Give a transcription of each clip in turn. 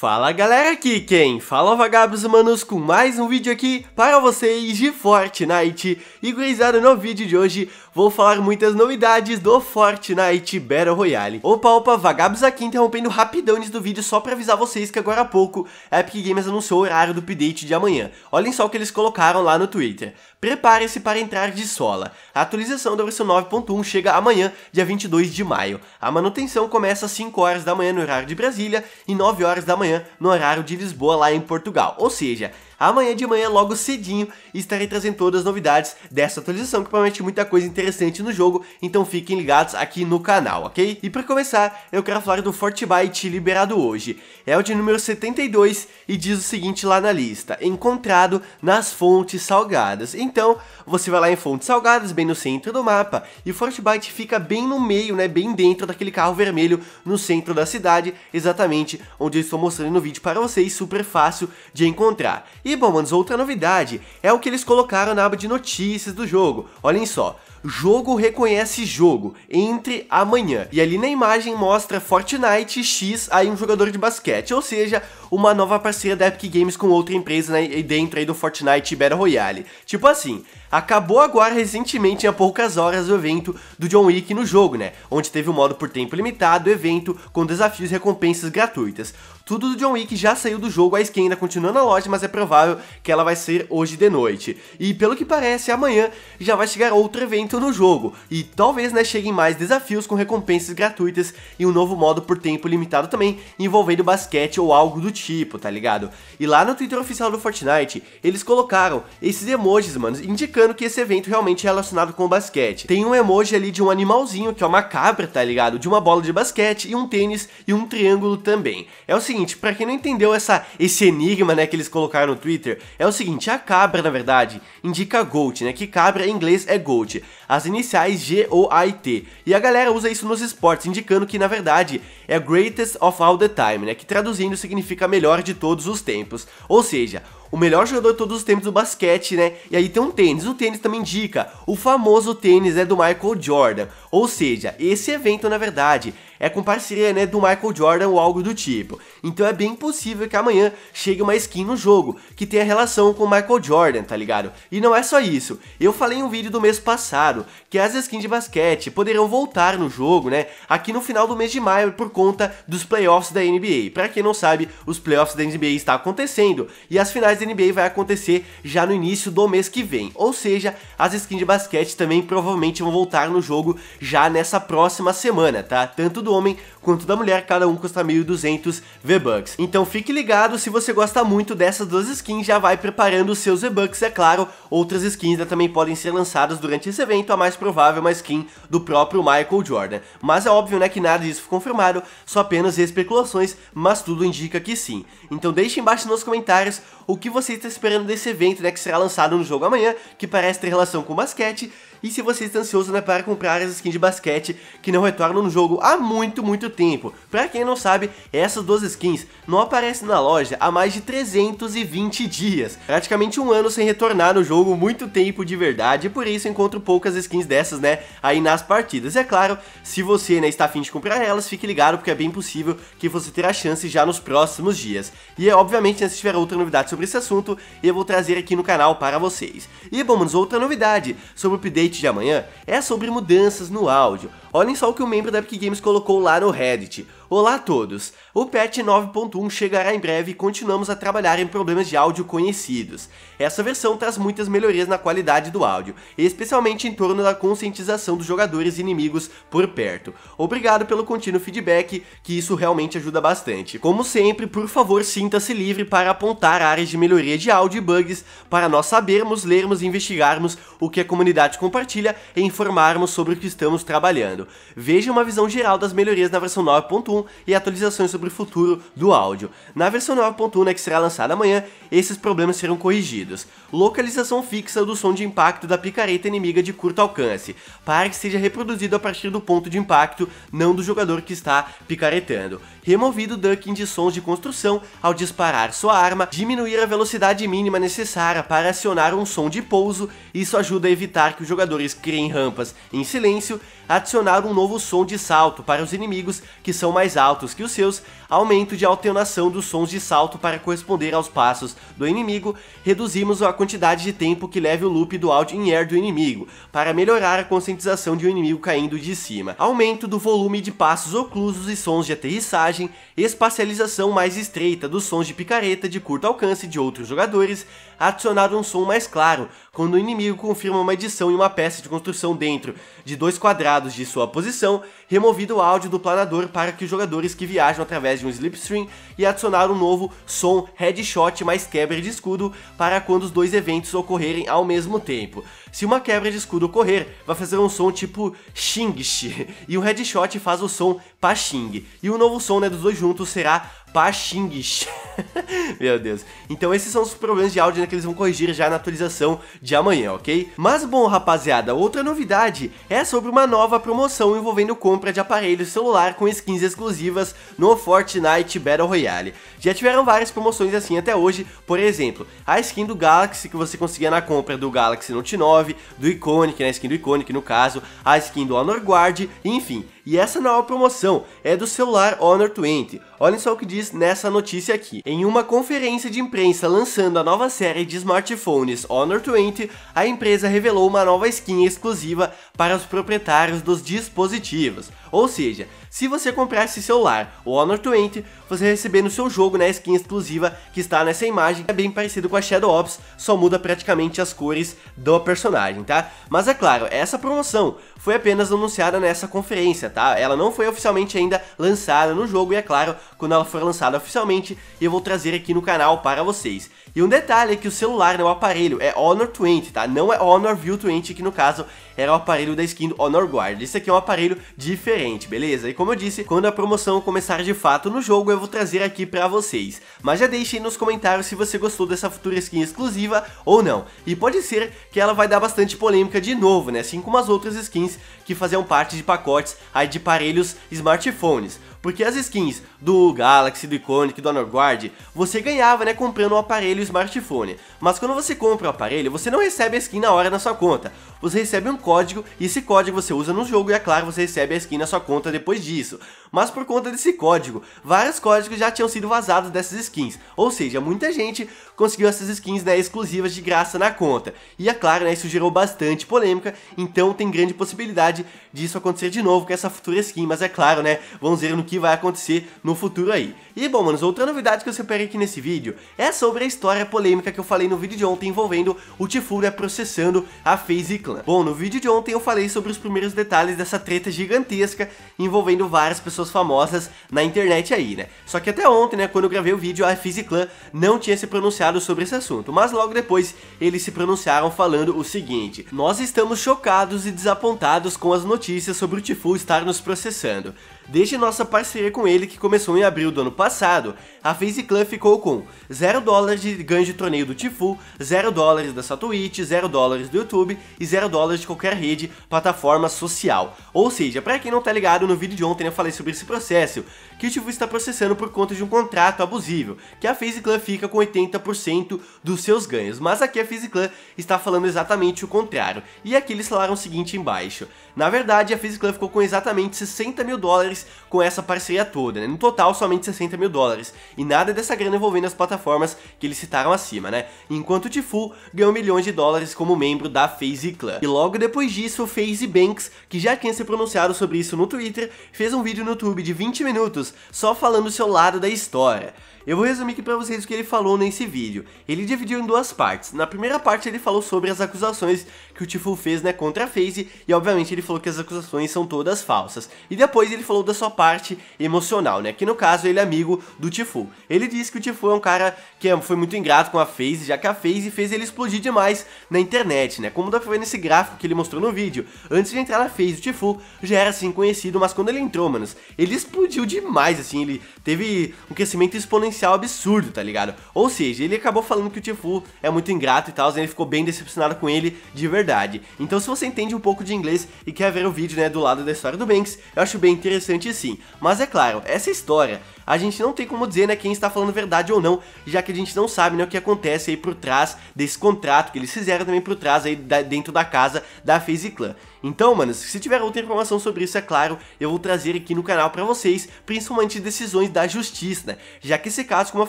Fala galera aqui quem? Fala vagabos humanos com mais um vídeo aqui para vocês de Fortnite E gurizada, no vídeo de hoje vou falar muitas novidades do Fortnite Battle Royale Opa, opa, vagabos aqui interrompendo rapidão antes do vídeo só para avisar vocês que agora há pouco Epic Games anunciou o horário do update de amanhã Olhem só o que eles colocaram lá no Twitter Prepare-se para entrar de sola A atualização da versão 9.1 chega amanhã, dia 22 de maio A manutenção começa às 5 horas da manhã no horário de Brasília e 9 horas da manhã manhã, no horário de Lisboa, lá em Portugal. Ou seja, amanhã de manhã, logo cedinho, estarei trazendo todas as novidades dessa atualização, que promete muita coisa interessante no jogo, então fiquem ligados aqui no canal, ok? E para começar, eu quero falar do Fortnite liberado hoje. É o de número 72 e diz o seguinte lá na lista, encontrado nas fontes salgadas. Então, você vai lá em fontes salgadas, bem no centro do mapa, e o Fortnite fica bem no meio, né, bem dentro daquele carro vermelho no centro da cidade, exatamente onde eu estou mostrando no vídeo para vocês, super fácil de encontrar. E bom, manos, outra novidade é o que eles colocaram na aba de notícias do jogo. Olhem só, jogo reconhece jogo, entre amanhã. E ali na imagem mostra Fortnite X aí um jogador de basquete, ou seja, uma nova parceria da Epic Games com outra empresa né, dentro aí do Fortnite Battle Royale. Tipo assim, acabou agora recentemente há poucas horas o evento do John Wick no jogo, né? Onde teve o um modo por tempo limitado, evento com desafios e recompensas gratuitas. Tudo do John Wick já saiu do jogo, a skin ainda continua na loja, mas é provável que ela vai ser hoje de noite. E pelo que parece, amanhã já vai chegar outro evento no jogo, e talvez né, cheguem mais desafios com recompensas gratuitas e um novo modo por tempo limitado também, envolvendo basquete ou algo do tipo, tá ligado? E lá no Twitter oficial do Fortnite, eles colocaram esses emojis, mano, indicando que esse evento realmente é relacionado com o basquete. Tem um emoji ali de um animalzinho, que é uma cabra, tá ligado? De uma bola de basquete e um tênis e um triângulo também. É o seguinte, para quem não entendeu essa, esse enigma, né, que eles colocaram no Twitter, é o seguinte, a cabra, na verdade, indica GOAT, né, que cabra em inglês é GOAT, as iniciais G-O-A-T. E a galera usa isso nos esportes, indicando que, na verdade, é Greatest of All The Time, né, que traduzindo significa melhor de todos os tempos. Ou seja, o melhor jogador de todos os tempos do basquete, né? E aí tem um tênis, o tênis também indica, o famoso tênis é do Michael Jordan. Ou seja, esse evento na verdade é com parceria né, do Michael Jordan ou algo do tipo. Então é bem possível que amanhã chegue uma skin no jogo que tenha relação com o Michael Jordan, tá ligado? E não é só isso, eu falei em um vídeo do mês passado que as skins de basquete poderão voltar no jogo, né, aqui no final do mês de maio por conta dos playoffs da NBA. Pra quem não sabe, os playoffs da NBA está acontecendo e as finais da NBA vai acontecer já no início do mês que vem, ou seja, as skins de basquete também provavelmente vão voltar no jogo já nessa próxima semana, tá? Tanto do do homem quanto da mulher, cada um custa 1.200 V-Bucks. Então fique ligado, se você gosta muito dessas duas skins, já vai preparando os seus V-Bucks, é claro. Outras skins né, também podem ser lançadas durante esse evento, a mais provável é uma skin do próprio Michael Jordan. Mas é óbvio né, que nada disso foi confirmado, só apenas especulações, mas tudo indica que sim. Então deixe embaixo nos comentários o que você está esperando desse evento né, que será lançado no jogo amanhã, que parece ter relação com basquete, e se você está ansioso né, para comprar as skins de basquete que não retornam no jogo há muito, muito tempo tempo. Pra quem não sabe, essas duas skins não aparecem na loja há mais de 320 dias, praticamente um ano sem retornar no jogo, muito tempo de verdade, por isso encontro poucas skins dessas, né, aí nas partidas. E é claro, se você né, está afim de comprar elas, fique ligado, porque é bem possível que você terá chance já nos próximos dias. E é obviamente, né, se tiver outra novidade sobre esse assunto, eu vou trazer aqui no canal para vocês. E bom, manos, outra novidade sobre o update de amanhã é sobre mudanças no áudio. Olhem só o que o membro da Epic Games colocou lá no Reddit. Olá a todos! O patch 9.1 chegará em breve e continuamos a trabalhar em problemas de áudio conhecidos. Essa versão traz muitas melhorias na qualidade do áudio, especialmente em torno da conscientização dos jogadores inimigos por perto. Obrigado pelo contínuo feedback, que isso realmente ajuda bastante. Como sempre, por favor, sinta-se livre para apontar áreas de melhoria de áudio e bugs para nós sabermos, lermos e investigarmos o que a comunidade compartilha e informarmos sobre o que estamos trabalhando. Veja uma visão geral das melhorias na versão 9.1 e atualizações sobre o futuro do áudio. Na versão 9.1, né, que será lançada amanhã, esses problemas serão corrigidos. Localização fixa do som de impacto da picareta inimiga de curto alcance, para que seja reproduzido a partir do ponto de impacto, não do jogador que está picaretando. Removido ducking de sons de construção ao disparar sua arma, diminuir a velocidade mínima necessária para acionar um som de pouso, isso ajuda a evitar que os jogadores criem rampas em silêncio, adicionar um novo som de salto para os inimigos que são mais mais altos que os seus, aumento de alternação dos sons de salto para corresponder aos passos do inimigo, reduzimos a quantidade de tempo que leva o loop do áudio em air do inimigo, para melhorar a conscientização de um inimigo caindo de cima, aumento do volume de passos oclusos e sons de aterrissagem, espacialização mais estreita dos sons de picareta de curto alcance de outros jogadores, adicionado um som mais claro, quando o inimigo confirma uma edição em uma peça de construção dentro de dois quadrados de sua posição, removido o áudio do planador para que os jogadores que viajam através de um slipstream e adicionar um novo som headshot mais quebra de escudo para quando os dois eventos ocorrerem ao mesmo tempo. Se uma quebra de escudo ocorrer, vai fazer um som tipo xingxi, e o headshot faz o som paching, e o novo som né, dos dois juntos será pachingxi. Meu Deus. Então esses são os problemas de áudio né, que eles vão corrigir já na atualização de amanhã, ok? Mas bom, rapaziada, outra novidade é sobre uma nova promoção envolvendo compra de aparelho celular com skins exclusivas no Fortnite Battle Royale. Já tiveram várias promoções assim até hoje, por exemplo, a skin do Galaxy que você conseguia na compra do Galaxy Note 9, do Iconic, na né, skin do Iconic no caso, a skin do Honor Guard, enfim... E essa nova é promoção, é do celular Honor 20. Olhem só o que diz nessa notícia aqui. Em uma conferência de imprensa lançando a nova série de smartphones Honor 20, a empresa revelou uma nova skin exclusiva para os proprietários dos dispositivos. Ou seja, se você comprar esse celular, o Honor 20, você receber no seu jogo, né, skin exclusiva que está nessa imagem, é bem parecido com a Shadow Ops, só muda praticamente as cores do personagem, tá? Mas é claro, essa promoção foi apenas anunciada nessa conferência, tá? Ela não foi oficialmente ainda lançada no jogo e é claro, quando ela for lançada oficialmente, eu vou trazer aqui no canal para vocês. E um detalhe é que o celular, né, o aparelho, é Honor 20, tá? Não é Honor View 20, que no caso era o aparelho da skin Honor Guard. Isso aqui é um aparelho diferente, beleza? E como eu disse, quando a promoção começar de fato no jogo, eu vou trazer aqui pra vocês. Mas já deixem nos comentários se você gostou dessa futura skin exclusiva ou não. E pode ser que ela vai dar bastante polêmica de novo, né? Assim como as outras skins que faziam parte de pacotes aí de aparelhos smartphones. Porque as skins do Galaxy, do Iconic, do Honor Guard, você ganhava, né, comprando um aparelho e um smartphone. Mas quando você compra o um aparelho, você não recebe a skin na hora na sua conta. Você recebe um código e esse código você usa no jogo e, é claro, você recebe a skin na sua conta depois disso. Mas por conta desse código, vários códigos já tinham sido vazados dessas skins. Ou seja, muita gente conseguiu essas skins né, exclusivas de graça na conta. E é claro, né, isso gerou bastante polêmica, então tem grande possibilidade disso acontecer de novo com essa futura skin. Mas é claro, né, vamos ver no que vai acontecer no futuro aí. E bom, manos, outra novidade que eu separei aqui nesse vídeo é sobre a história polêmica que eu falei no vídeo de ontem envolvendo o Tifura processando a FaZe Clan. Bom, no vídeo de ontem eu falei sobre os primeiros detalhes dessa treta gigantesca envolvendo várias pessoas famosas na internet aí, né? Só que até ontem, né, quando eu gravei o vídeo, a FaZe Clan não tinha se pronunciado sobre esse assunto, mas logo depois eles se pronunciaram falando o seguinte, nós estamos chocados e desapontados com as notícias sobre o Tifu estar nos processando. Desde nossa parceria com ele, que começou em abril do ano passado, a FaZe Clan ficou com 0 dólares de ganho de torneio do Tifu, 0 dólares da sua Twitch, 0 dólares do YouTube e 0 dólares de qualquer rede, plataforma social. Ou seja, para quem não tá ligado, no vídeo de ontem eu falei sobre esse processo, que o Tifu está processando por conta de um contrato abusivo, que a FaZe Clan fica com 80% dos seus ganhos, mas aqui a FaZe Clan está falando exatamente o contrário, e aqui eles falaram o seguinte embaixo. Na verdade, a FaZe Clan ficou com exatamente 60 mil dólares dólares com essa parceria toda, né? No total, somente 60 mil dólares. E nada dessa grana envolvendo as plataformas que eles citaram acima, né? Enquanto o Tifu ganhou milhões de dólares como membro da FaZe Clan. E logo depois disso, o FaZe Banks, que já tinha se pronunciado sobre isso no Twitter, fez um vídeo no YouTube de 20 minutos só falando o seu lado da história. Eu vou resumir aqui pra vocês o que ele falou nesse vídeo. Ele dividiu em duas partes. Na primeira parte ele falou sobre as acusações que o Tifu fez né, contra a FaZe, e obviamente ele falou que as acusações são todas falsas. E depois ele falou toda a sua parte emocional, né? Que no caso ele é amigo do Tifu. Ele diz que o Tifu é um cara que é, foi muito ingrato com a FaZe, já que a FaZe fez ele explodir demais na internet, né? Como dá pra ver nesse gráfico que ele mostrou no vídeo. Antes de entrar na FaZe, o Tifu já era assim conhecido, mas quando ele entrou, manos, ele explodiu demais, assim, ele teve um crescimento exponencial absurdo, tá ligado? Ou seja, ele acabou falando que o Tifu é muito ingrato e tal, né? ele ficou bem decepcionado com ele de verdade. Então se você entende um pouco de inglês e quer ver o vídeo, né, do lado da história do Banks, eu acho bem interessante interessante sim. Mas é claro, essa história, a gente não tem como dizer né, quem está falando verdade ou não, já que a gente não sabe né, o que acontece aí por trás desse contrato que eles fizeram também por trás aí da, dentro da casa da FaZe Clan. Então, manos, se tiver outra informação sobre isso, é claro, eu vou trazer aqui no canal para vocês, principalmente decisões da justiça, né? Já que esse caso, como eu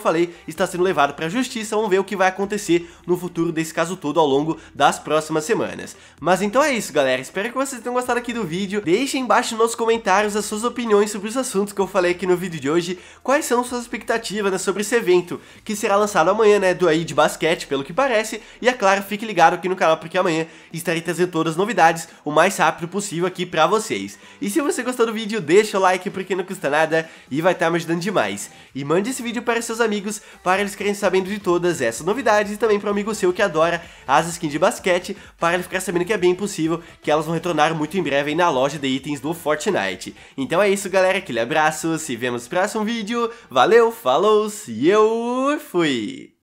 falei, está sendo levado para a justiça, vamos ver o que vai acontecer no futuro desse caso todo ao longo das próximas semanas. Mas então é isso, galera, espero que vocês tenham gostado aqui do vídeo, deixem embaixo nos comentários as suas opiniões sobre os assuntos que eu falei aqui no vídeo de hoje, quais são suas expectativas né, sobre esse evento, que será lançado amanhã, né, do aí de basquete, pelo que parece, e é claro, fique ligado aqui no canal, porque amanhã estarei trazendo todas as novidades, uma mais rápido possível aqui pra vocês. E se você gostou do vídeo, deixa o like porque não custa nada e vai estar tá me ajudando demais. E mande esse vídeo para seus amigos, para eles ficarem sabendo de todas essas novidades e também para um amigo seu que adora as skins de basquete, para ele ficar sabendo que é bem possível que elas vão retornar muito em breve aí na loja de itens do Fortnite. Então é isso galera, aquele abraço, se vemos no próximo vídeo, valeu, falou, e eu fui!